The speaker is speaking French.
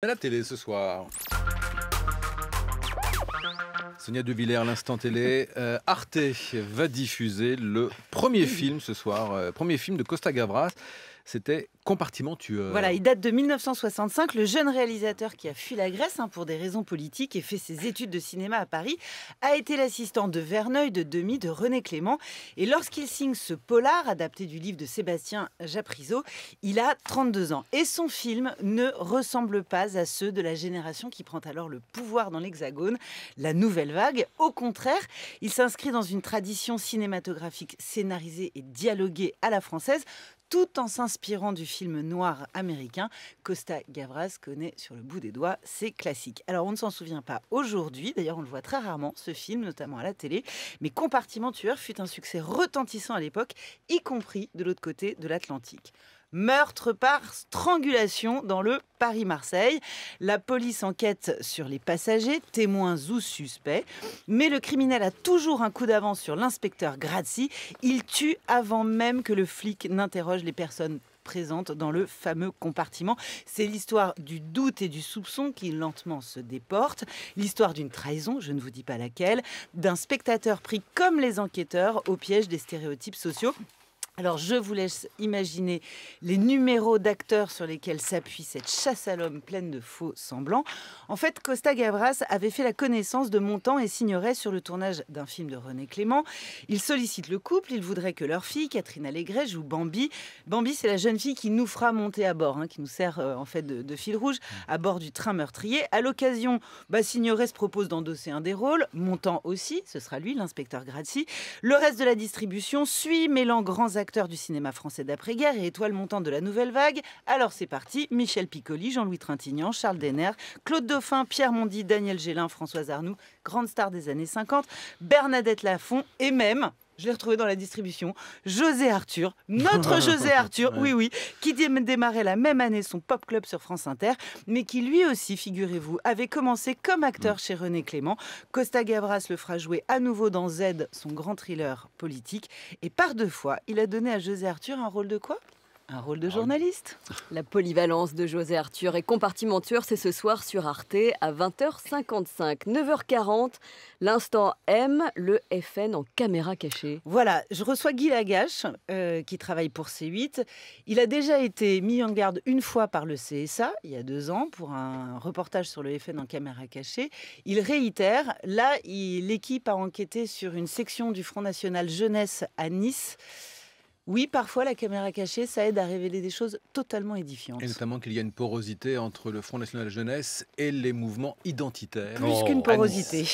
À la télé ce soir. Sonia De Villers, l'instant télé. Euh, Arte va diffuser le premier film ce soir, euh, premier film de Costa Gavras. C'était compartiment euh, Voilà, il date de 1965. Le jeune réalisateur qui a fui la Grèce hein, pour des raisons politiques et fait ses études de cinéma à Paris a été l'assistant de Verneuil, de Demi, de René Clément. Et lorsqu'il signe ce polar, adapté du livre de Sébastien Japrisot, il a 32 ans. Et son film ne ressemble pas à ceux de la génération qui prend alors le pouvoir dans l'Hexagone, la nouvelle vague. Au contraire, il s'inscrit dans une tradition cinématographique scénarisée et dialoguée à la française, tout en s'inspirant du film film noir américain. Costa Gavras connaît sur le bout des doigts ses classiques. Alors on ne s'en souvient pas aujourd'hui, d'ailleurs on le voit très rarement ce film, notamment à la télé, mais Compartiment Tueur fut un succès retentissant à l'époque, y compris de l'autre côté de l'Atlantique meurtre par strangulation dans le Paris-Marseille. La police enquête sur les passagers, témoins ou suspects, mais le criminel a toujours un coup d'avance sur l'inspecteur Grazzi. Il tue avant même que le flic n'interroge les personnes présente dans le fameux compartiment. C'est l'histoire du doute et du soupçon qui lentement se déporte, l'histoire d'une trahison, je ne vous dis pas laquelle, d'un spectateur pris comme les enquêteurs au piège des stéréotypes sociaux. Alors je vous laisse imaginer les numéros d'acteurs sur lesquels s'appuie cette chasse à l'homme pleine de faux semblants. En fait, Costa Gavras avait fait la connaissance de Montand et Signoret sur le tournage d'un film de René Clément. Il sollicite le couple, il voudrait que leur fille, Catherine Allégret, joue Bambi. Bambi, c'est la jeune fille qui nous fera monter à bord, hein, qui nous sert euh, en fait de, fil rouge, à bord du train meurtrier. À l'occasion, bah, Signoret se propose d'endosser un des rôles, Montand aussi, ce sera lui, l'inspecteur Grazzi, Le reste de la distribution suit, mêlant grands acteurs Acteur du cinéma français d'après-guerre et étoile montante de la nouvelle vague. Alors c'est parti, Michel Piccoli, Jean-Louis Trintignant, Charles Denner, Claude Dauphin, Pierre Mondy, Daniel Gélin, Françoise Arnoux, grande star des années 50, Bernadette Lafont et même je l'ai retrouvé dans la distribution, José Arthur, notre José Arthur, oui, oui, qui démarrait la même année son pop club sur France Inter, mais qui lui aussi, figurez-vous, avait commencé comme acteur mm. chez René Clément. Costa Gavras le fera jouer à nouveau dans Z, son grand thriller politique. Et par deux fois, il a donné à José Arthur un rôle de quoi un rôle de ah journaliste. La polyvalence de José Arthur et compartimentueur, c'est ce soir sur Arte à 20h55, 9h40. L'instant M, le FN en caméra cachée. Voilà, je reçois Guy Lagache, euh, qui travaille pour C8. Il a déjà été mis en garde une fois par le CSA, il y a deux ans, pour un reportage sur le FN en caméra cachée. Il réitère. Là, l'équipe a enquêté sur une section du Front National Jeunesse à Nice oui, parfois la caméra cachée, ça aide à révéler des choses totalement édifiantes. Et notamment qu'il y a une porosité entre le Front National de la Jeunesse et les mouvements identitaires. Plus oh. qu'une porosité.